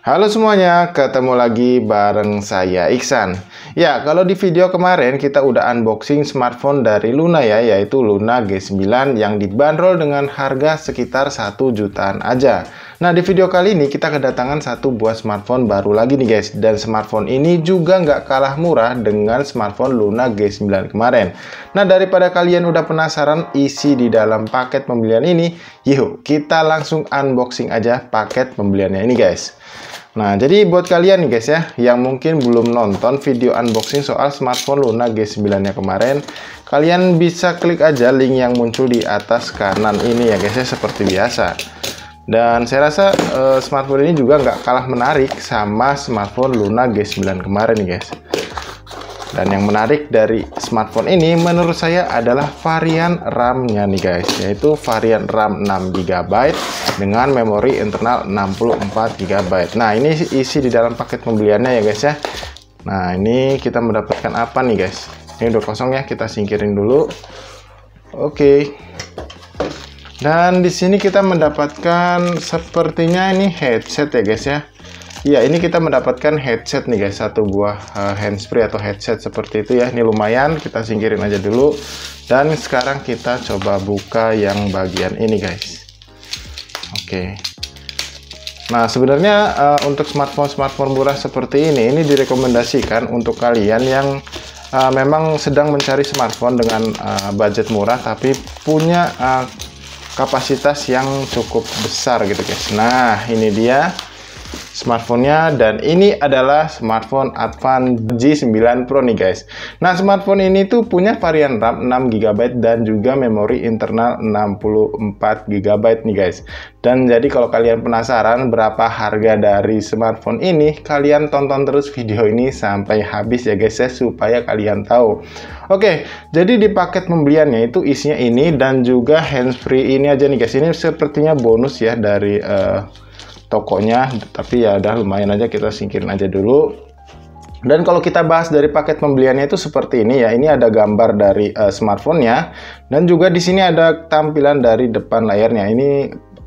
Halo semuanya, ketemu lagi bareng saya Iksan. Ya, kalau di video kemarin kita udah unboxing smartphone dari Luna ya, yaitu Luna G9 yang dibanderol dengan harga sekitar 1 jutaan aja. Nah, di video kali ini kita kedatangan satu buah smartphone baru lagi nih guys. Dan smartphone ini juga nggak kalah murah dengan smartphone Luna G9 kemarin. Nah, daripada kalian udah penasaran isi di dalam paket pembelian ini, yuk kita langsung unboxing aja paket pembeliannya ini guys. Nah, jadi buat kalian guys ya, yang mungkin belum nonton video unboxing soal smartphone Luna G9-nya kemarin, kalian bisa klik aja link yang muncul di atas kanan ini ya guys ya, seperti biasa. Dan saya rasa uh, smartphone ini juga nggak kalah menarik sama smartphone Luna G9 kemarin nih guys. Dan yang menarik dari smartphone ini menurut saya adalah varian RAM-nya nih guys, yaitu varian RAM 6GB dengan memori internal 64GB. Nah, ini isi di dalam paket pembeliannya ya guys ya. Nah, ini kita mendapatkan apa nih guys? Ini udah kosong ya, kita singkirin dulu. Oke. Okay. Dan di sini kita mendapatkan sepertinya ini headset ya guys ya. Iya, ini kita mendapatkan headset nih guys, satu buah uh, eh, handsfree atau headset seperti itu ya. Ini lumayan, kita singkirin aja dulu. Dan sekarang kita coba buka yang bagian ini guys. Oke. Okay. Nah, sebenarnya uh, untuk smartphone-smartphone murah seperti ini, ini direkomendasikan untuk kalian yang uh, memang sedang mencari smartphone dengan uh, budget murah tapi punya uh, kapasitas yang cukup besar gitu guys nah ini dia smartphone-nya dan ini adalah smartphone Advan G9 Pro nih guys. Nah, smartphone ini tuh punya varian RAM 6 GB dan juga memori internal 64 GB nih guys. Dan jadi kalau kalian penasaran berapa harga dari smartphone ini, kalian tonton terus video ini sampai habis ya guys ya supaya kalian tahu. Oke, jadi di paket pembeliannya itu isinya ini dan juga handsfree ini aja nih guys. Ini sepertinya bonus ya dari uh, tokonya tapi ya udah lumayan aja kita singkirin aja dulu dan kalau kita bahas dari paket pembeliannya itu seperti ini ya. Ini ada gambar dari uh, smartphone-nya dan juga di sini ada tampilan dari depan layarnya. Ini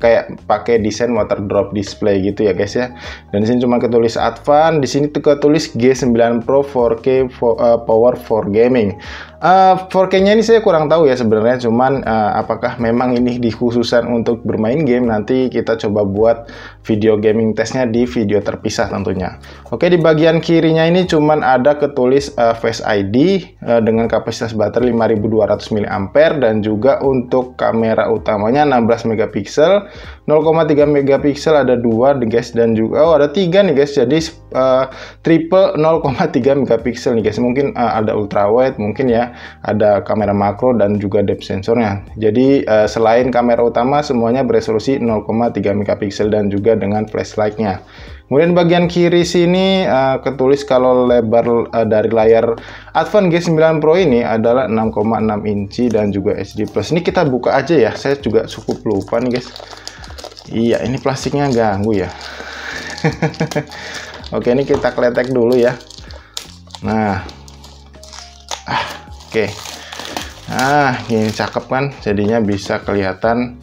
kayak pakai desain water drop display gitu ya guys ya. Dan di sini cuma ketulis Advan, di sini tuh ketulis G9 Pro 4K for, uh, eh, Power for Gaming. Uh, eh, 4K-nya ini saya kurang tahu ya sebenarnya, cuman uh, apakah memang ini dikhususkan untuk bermain game? Nanti kita coba buat video gaming testnya di video terpisah tentunya. Oke, di bagian kirinya ini cuman ada ketulis uh, Face ID uh, dengan kapasitas baterai 5200 mAh dan juga untuk kamera utamanya 16 megapiksel, 0,3 megapiksel ada dua guys dan juga oh ada tiga nih guys. Jadi uh, triple 0,3 megapiksel nih guys. Mungkin uh, ada ultrawide mungkin ya ada kamera makro dan juga depth sensornya. Jadi uh, selain kamera utama semuanya beresolusi 0,3 megapiksel dan juga dengan flashlightnya. Kemudian bagian kiri sini uh, ketulis kalau lebar uh, dari layar Advan G9 Pro ini adalah 6,6 inci dan juga HD Plus. Ini kita buka aja ya. Saya juga cukup lupa nih guys. Iya, ini plastiknya ganggu ya. Oke, ini kita kletek dulu ya. Nah. Ah. Oke. Nah, ini cakep kan? Jadinya bisa kelihatan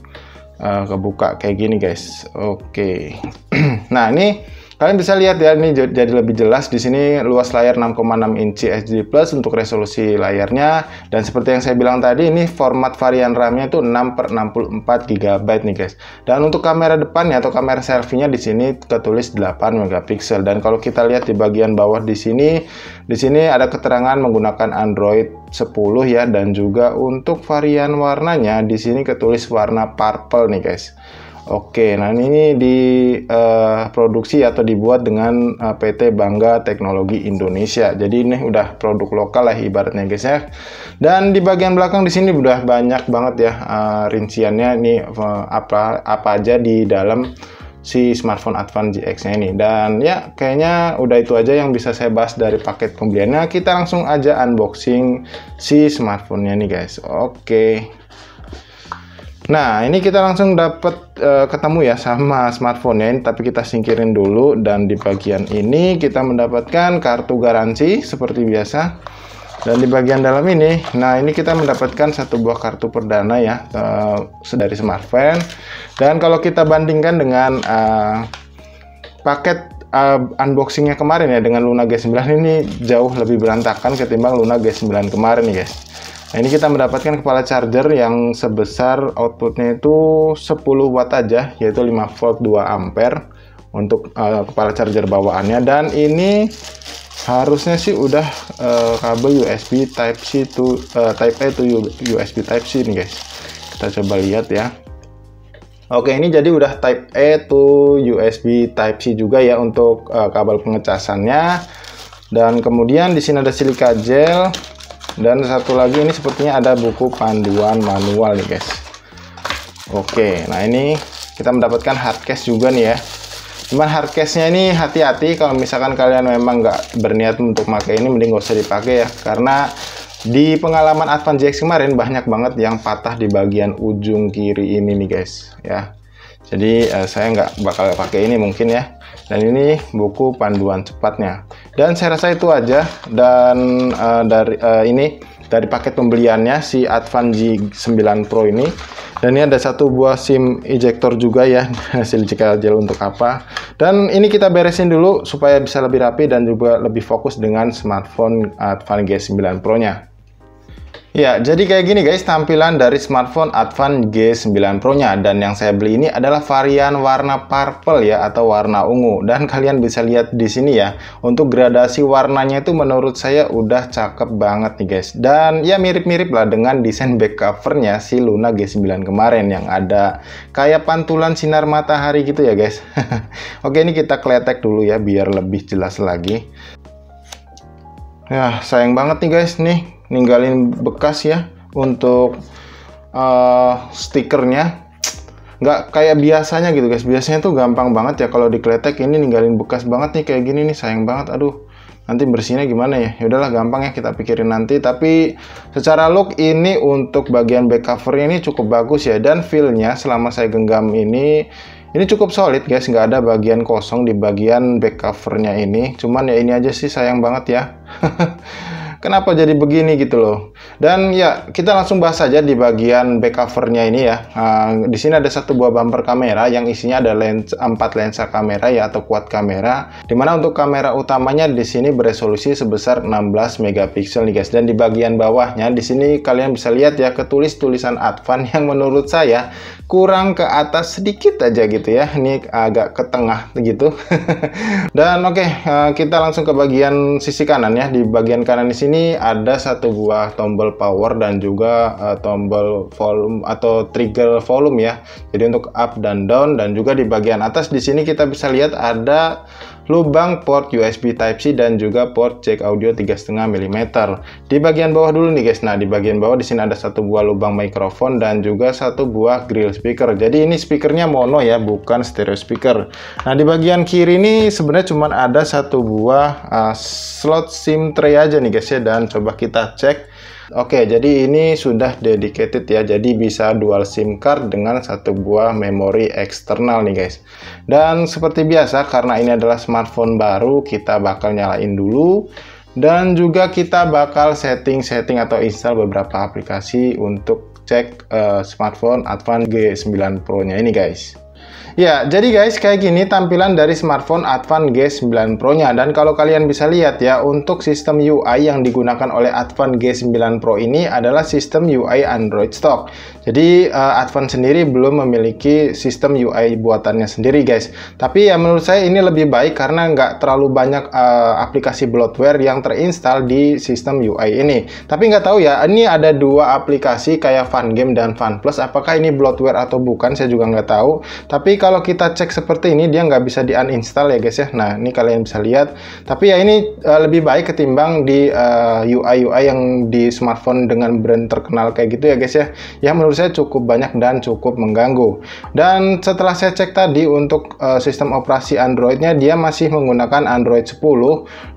uh, kebuka kayak gini, guys. Oke. nah, ini Kalian bisa lihat ya ini jadi lebih jelas di sini luas layar 6,6 inci HD Plus untuk resolusi layarnya dan seperti yang saya bilang tadi ini format varian RAM-nya itu 6 per 64 GB nih guys. Dan untuk kamera depannya atau kamera selfie-nya di sini tertulis 8 megapiksel dan kalau kita lihat di bagian bawah di sini di sini ada keterangan menggunakan Android 10 ya dan juga untuk varian warnanya di sini ketulis warna purple nih guys. Oke, nah ini diproduksi eh, uh, atau dibuat dengan uh, eh, PT Bangga Teknologi Indonesia. Jadi ini udah produk lokal lah ibaratnya guys ya. Dan di bagian belakang di sini udah banyak banget ya uh, rinciannya ini uh, apa apa aja di dalam si smartphone Advan GX-nya ini. Dan ya, kayaknya udah itu aja yang bisa saya bahas dari paket pembeliannya. Kita langsung aja unboxing si smartphone-nya nih guys. Oke. Nah, ini kita langsung dapat uh, ketemu ya sama smartphone ini tapi kita singkirin dulu dan di bagian ini kita mendapatkan kartu garansi seperti biasa. Dan di bagian dalam ini, nah ini kita mendapatkan satu buah kartu perdana ya uh, eh, dari smartphone. Dan kalau kita bandingkan dengan uh, paket uh, unboxingnya kemarin ya dengan Luna G9 ini jauh lebih berantakan ketimbang Luna G9 kemarin nih guys. Nah ini kita mendapatkan kepala charger yang sebesar outputnya itu 10 watt aja, yaitu 5 volt 2 ampere untuk uh, kepala charger bawaannya. Dan ini harusnya sih udah uh, kabel USB Type C to uh, eh, Type A to USB Type C nih guys. Kita coba lihat ya. Oke ini jadi udah Type A to USB Type C juga ya untuk uh, kabel pengecasannya. Dan kemudian di sini ada silika gel dan satu lagi ini sepertinya ada buku panduan manual nih guys oke nah ini kita mendapatkan hardcase juga nih ya cuman hardcase nya ini hati-hati kalau misalkan kalian memang nggak berniat untuk pakai ini mending nggak usah dipakai ya karena di pengalaman Advan GX kemarin banyak banget yang patah di bagian ujung kiri ini nih guys ya jadi uh, saya nggak bakal pakai ini mungkin ya dan ini buku panduan cepatnya dan saya rasa itu aja dan uh, dari uh, ini dari paket pembeliannya si Advan G9 Pro ini dan ini ada satu buah SIM ejector juga ya hasil jekal untuk apa dan ini kita beresin dulu supaya bisa lebih rapi dan juga lebih fokus dengan smartphone Advan G9 Pro nya Ya, jadi kayak gini guys tampilan dari smartphone Advan G9 Pro-nya dan yang saya beli ini adalah varian warna purple ya atau warna ungu dan kalian bisa lihat di sini ya untuk gradasi warnanya itu menurut saya udah cakep banget nih guys dan ya mirip-mirip lah dengan desain back covernya si Luna G9 kemarin yang ada kayak pantulan sinar matahari gitu ya guys Oke ini kita kletek dulu ya biar lebih jelas lagi Ya sayang banget nih guys nih ninggalin bekas ya untuk uh, stikernya nggak kayak biasanya gitu guys biasanya tuh gampang banget ya kalau dikletek ini ninggalin bekas banget nih kayak gini nih sayang banget aduh nanti bersihnya gimana ya yaudahlah gampang ya kita pikirin nanti tapi secara look ini untuk bagian back cover ini cukup bagus ya dan feelnya selama saya genggam ini ini cukup solid guys nggak ada bagian kosong di bagian back covernya ini cuman ya ini aja sih sayang banget ya kenapa jadi begini gitu loh. Dan ya kita langsung bahas saja di bagian back covernya ini ya. Uh, di sini ada satu buah bumper kamera yang isinya ada lens, 4 lensa kamera ya atau quad kamera. Dimana untuk kamera utamanya di sini beresolusi sebesar 16 megapiksel nih guys. Dan di bagian bawahnya di sini kalian bisa lihat ya ketulis tulisan advan yang menurut saya kurang ke atas sedikit aja gitu ya ini agak ke tengah gitu dan oke okay, eh, kita langsung ke bagian sisi kanan ya di bagian kanan di sini ada satu buah tombol power dan juga eh, tombol volume atau trigger volume ya jadi untuk up dan down dan juga di bagian atas di sini kita bisa lihat ada lubang port USB Type-C dan juga port jack audio 3,5 mm. Di bagian bawah dulu nih guys. Nah, di bagian bawah di sini ada satu buah lubang mikrofon dan juga satu buah grill speaker. Jadi ini speakernya mono ya, bukan stereo speaker. Nah, di bagian kiri ini sebenarnya cuma ada satu buah uh, slot SIM tray aja nih guys ya dan coba kita cek Oke, jadi ini sudah dedicated ya. Jadi bisa dual SIM card dengan satu buah memori eksternal nih guys. Dan seperti biasa karena ini adalah smartphone baru, kita bakal nyalain dulu dan juga kita bakal setting-setting atau install beberapa aplikasi untuk cek uh, smartphone Advan G9 Pro-nya ini guys. Ya, jadi guys kayak gini tampilan dari smartphone Advan G9 Pro-nya dan kalau kalian bisa lihat ya untuk sistem UI yang digunakan oleh Advan G9 Pro ini adalah sistem UI Android stock. Jadi uh, Advan sendiri belum memiliki sistem UI buatannya sendiri guys. Tapi ya menurut saya ini lebih baik karena nggak terlalu banyak uh, aplikasi bloatware yang terinstall di sistem UI ini. Tapi nggak tahu ya ini ada dua aplikasi kayak Fun Game dan Fun Plus apakah ini bloatware atau bukan saya juga nggak tahu. Tapi tapi kalau kita cek seperti ini dia nggak bisa di uninstall ya guys ya nah ini kalian bisa lihat tapi ya ini uh, lebih baik ketimbang di eh, ui UI UI yang di smartphone dengan brand terkenal kayak gitu ya guys ya ya menurut saya cukup banyak dan cukup mengganggu dan setelah saya cek tadi untuk uh, sistem operasi Androidnya dia masih menggunakan Android 10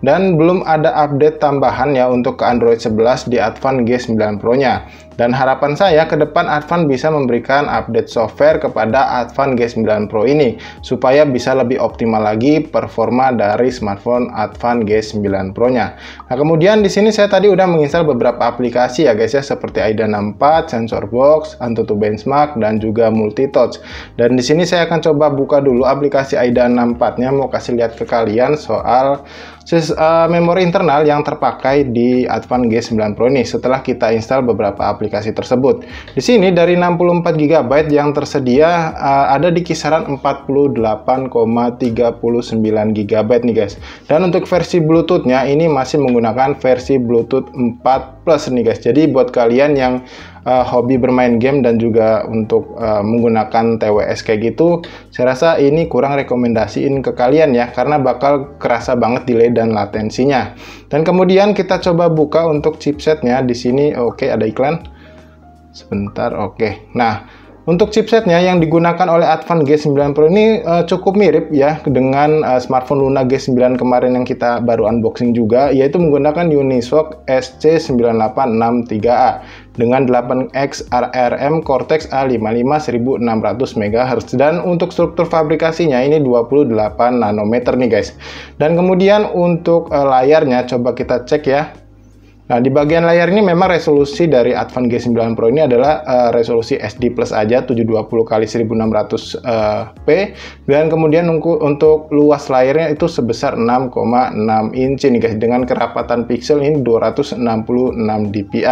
dan belum ada update tambahan ya untuk ke Android 11 di Advan G9 Pro nya dan harapan saya ke depan Advan bisa memberikan update software kepada Advan G9 Pro ini supaya bisa lebih optimal lagi performa dari smartphone Advan G9 Pro-nya. Nah, kemudian di sini saya tadi udah menginstal beberapa aplikasi ya guys ya seperti AIDA 64, SensorBox, Antutu Benchmark dan juga Multitouch. Dan di sini saya akan coba buka dulu aplikasi AIDA 64-nya mau kasih lihat ke kalian soal uh, memori internal yang terpakai di Advan G9 Pro ini setelah kita install beberapa aplikasi tersebut. Di sini dari 64 GB yang tersedia uh, ada di kisaran 48,39 GB nih guys. Dan untuk versi Bluetooth-nya ini masih menggunakan versi Bluetooth 4 Plus nih guys. Jadi buat kalian yang uh, hobi bermain game dan juga untuk uh, menggunakan TWS kayak gitu, saya rasa ini kurang rekomendasiin ke kalian ya karena bakal kerasa banget delay dan latensinya. Dan kemudian kita coba buka untuk chipsetnya di sini. Oke, okay, ada iklan. Sebentar, oke. Okay. Nah, untuk chipsetnya yang digunakan oleh Advan G9 Pro ini uh, cukup mirip ya dengan uh, smartphone Luna G9 kemarin yang kita baru unboxing juga, yaitu menggunakan Unisoc SC9863A dengan 8X RRM Cortex A55 1600 MHz dan untuk struktur fabrikasinya ini 28 nanometer nih guys dan kemudian untuk eh, layarnya coba kita cek ya Nah, di bagian layar ini memang resolusi dari Advan G9 Pro ini adalah uh, resolusi SD Plus aja 720 kali 1600 uh, eh, p dan kemudian untuk luas layarnya itu sebesar 6,6 inci nih guys dengan kerapatan pixel ini 266 dpi.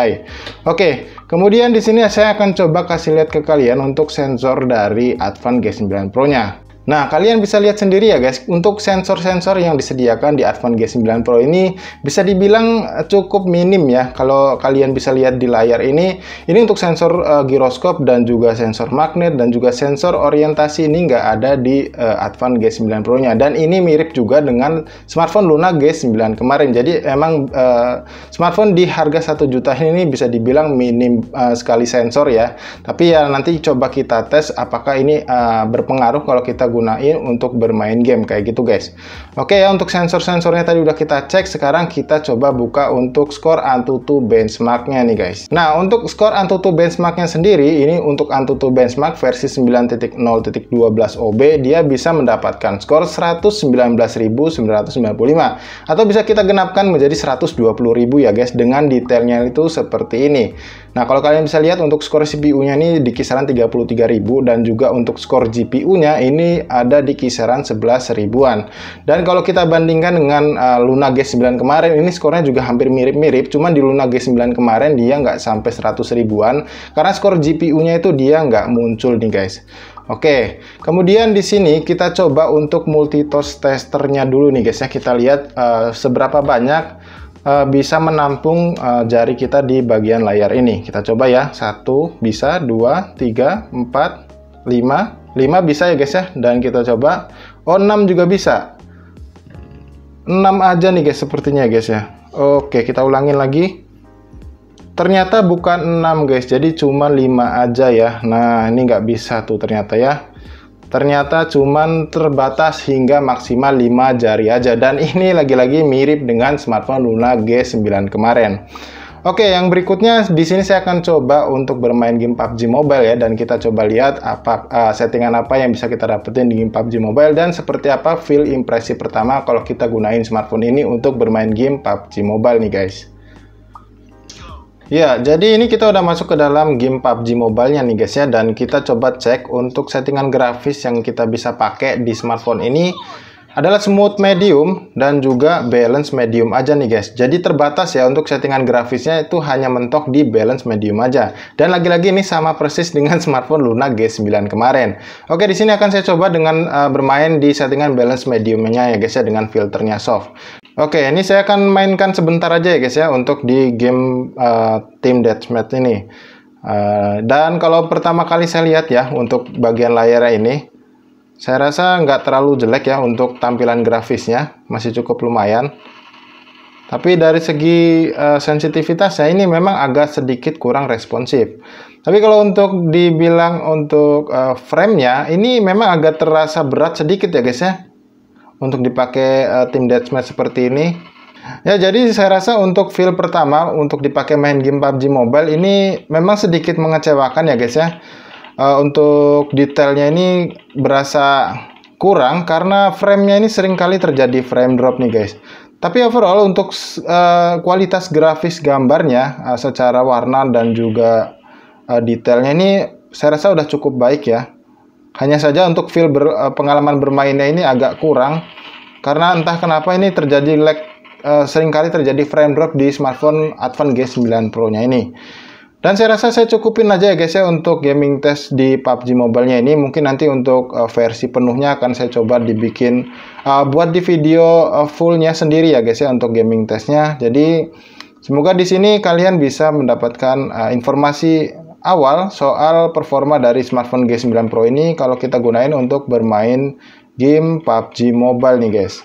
Oke, kemudian di sini saya akan coba kasih lihat ke kalian untuk sensor dari Advan G9 Pro-nya. Nah, kalian bisa lihat sendiri ya guys, untuk sensor-sensor yang disediakan di Advan G9 Pro ini bisa dibilang eh, cukup minim ya. Kalau kalian bisa lihat di layar ini, ini untuk sensor uh, giroskop dan juga sensor magnet dan juga sensor orientasi ini nggak ada di uh, Advan G9 Pro-nya. Dan ini mirip juga dengan smartphone Luna G9 kemarin. Jadi emang uh, smartphone di harga 1 juta ini bisa dibilang minim uh, sekali sensor ya. Tapi ya nanti coba kita tes apakah ini uh, berpengaruh kalau kita gunain untuk bermain game kayak gitu guys. Oke ya untuk sensor-sensornya tadi udah kita cek, sekarang kita coba buka untuk skor Antutu benchmarknya nih guys. Nah untuk skor Antutu benchmarknya sendiri, ini untuk Antutu benchmark versi 9.0.12 OB, dia bisa mendapatkan skor 119.995 atau bisa kita genapkan menjadi 120.000 ya guys dengan detailnya itu seperti ini. Nah kalau kalian bisa lihat untuk skor CPU-nya ini di kisaran 33.000 dan juga untuk skor GPU-nya ini ada di kisaran 11 ribuan. Dan kalau kita bandingkan dengan uh, Luna G9 kemarin, ini skornya juga hampir mirip-mirip, cuman di Luna G9 kemarin dia nggak sampai 100 ribuan, karena skor GPU-nya itu dia nggak muncul nih guys. Oke, kemudian di sini kita coba untuk multitouch testernya dulu nih guys ya. Kita lihat uh, seberapa banyak uh, bisa menampung uh, jari kita di bagian layar ini. Kita coba ya. satu bisa, dua, tiga, empat, lima. 5 bisa ya guys ya dan kita coba oh 6 juga bisa 6 aja nih guys sepertinya guys ya oke kita ulangin lagi ternyata bukan 6 guys jadi cuma 5 aja ya nah ini nggak bisa tuh ternyata ya ternyata cuma terbatas hingga maksimal 5 jari aja dan ini lagi-lagi mirip dengan smartphone Luna G9 kemarin Oke, yang berikutnya di sini saya akan coba untuk bermain game PUBG Mobile ya dan kita coba lihat apa uh, settingan apa yang bisa kita dapetin di game PUBG Mobile dan seperti apa feel impresi pertama kalau kita gunain smartphone ini untuk bermain game PUBG Mobile nih guys. Ya, jadi ini kita udah masuk ke dalam game PUBG Mobile-nya nih guys ya dan kita coba cek untuk settingan grafis yang kita bisa pakai di smartphone ini adalah smooth medium dan juga balance medium aja nih guys. Jadi terbatas ya untuk settingan grafisnya itu hanya mentok di balance medium aja. Dan lagi-lagi ini sama persis dengan smartphone Luna G9 kemarin. Oke, di sini akan saya coba dengan uh, bermain di settingan balance mediumnya ya guys ya dengan filternya soft. Oke, ini saya akan mainkan sebentar aja ya guys ya untuk di game uh, Team Deathmatch ini. Uh, dan kalau pertama kali saya lihat ya untuk bagian layarnya ini saya rasa nggak terlalu jelek ya untuk tampilan grafisnya, masih cukup lumayan. Tapi dari segi uh, eh, sensitivitasnya ini memang agak sedikit kurang responsif. Tapi kalau untuk dibilang untuk uh, frame-nya, ini memang agak terasa berat sedikit ya guys ya. Untuk dipakai uh, tim deathmatch seperti ini. Ya jadi saya rasa untuk feel pertama untuk dipakai main game PUBG Mobile ini memang sedikit mengecewakan ya guys ya uh, untuk detailnya ini berasa kurang karena framenya ini kali terjadi frame drop nih guys. Tapi overall untuk uh, kualitas grafis gambarnya uh, secara warna dan juga uh, detailnya ini saya rasa udah cukup baik ya. Hanya saja untuk feel ber, uh, pengalaman bermainnya ini agak kurang karena entah kenapa ini terjadi lag uh, kali terjadi frame drop di smartphone Advan G9 Pro-nya ini. Dan saya rasa saya cukupin aja ya guys ya untuk gaming test di PUBG Mobile-nya ini. Mungkin nanti untuk uh, versi penuhnya akan saya coba dibikin uh, buat di video uh, full-nya sendiri ya guys ya untuk gaming testnya. Jadi semoga di sini kalian bisa mendapatkan uh, informasi awal soal performa dari smartphone G9 Pro ini kalau kita gunain untuk bermain game PUBG Mobile nih guys.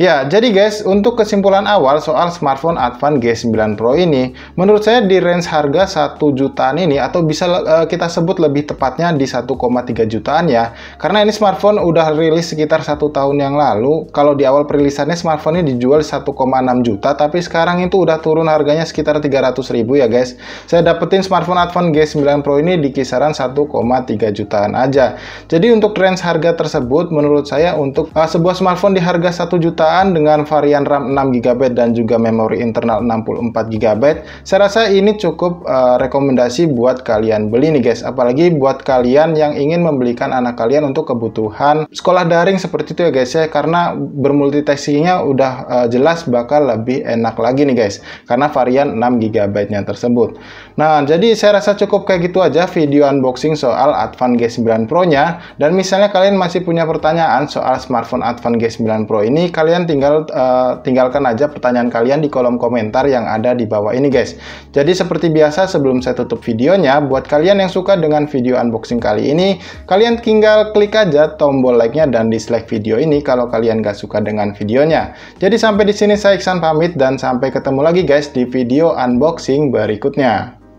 Ya, jadi guys, untuk kesimpulan awal soal smartphone Advan G9 Pro ini, menurut saya di range harga 1 jutaan ini atau bisa uh, kita sebut lebih tepatnya di 1,3 jutaan ya. Karena ini smartphone udah rilis sekitar satu tahun yang lalu. Kalau di awal perilisannya smartphone ini dijual 1,6 juta, tapi sekarang itu udah turun harganya sekitar 300 ribu ya guys. Saya dapetin smartphone Advan G9 Pro ini di kisaran 1,3 jutaan aja. Jadi untuk range harga tersebut, menurut saya untuk uh, sebuah smartphone di harga 1 juta dengan varian RAM 6GB dan juga memori internal 64GB, saya rasa ini cukup uh, rekomendasi buat kalian beli nih guys. Apalagi buat kalian yang ingin membelikan anak kalian untuk kebutuhan sekolah daring seperti itu ya guys ya, karena bermultitaskingnya udah uh, jelas bakal lebih enak lagi nih guys, karena varian 6GB-nya tersebut. Nah, jadi saya rasa cukup kayak gitu aja video unboxing soal Advan G9 Pro-nya. Dan misalnya kalian masih punya pertanyaan soal smartphone Advan G9 Pro ini, kalian tinggal uh, tinggalkan aja pertanyaan kalian di kolom komentar yang ada di bawah ini, guys. Jadi seperti biasa sebelum saya tutup videonya, buat kalian yang suka dengan video unboxing kali ini, kalian tinggal klik aja tombol like-nya dan dislike video ini kalau kalian gak suka dengan videonya. Jadi sampai di sini saya Iksan pamit dan sampai ketemu lagi guys di video unboxing berikutnya.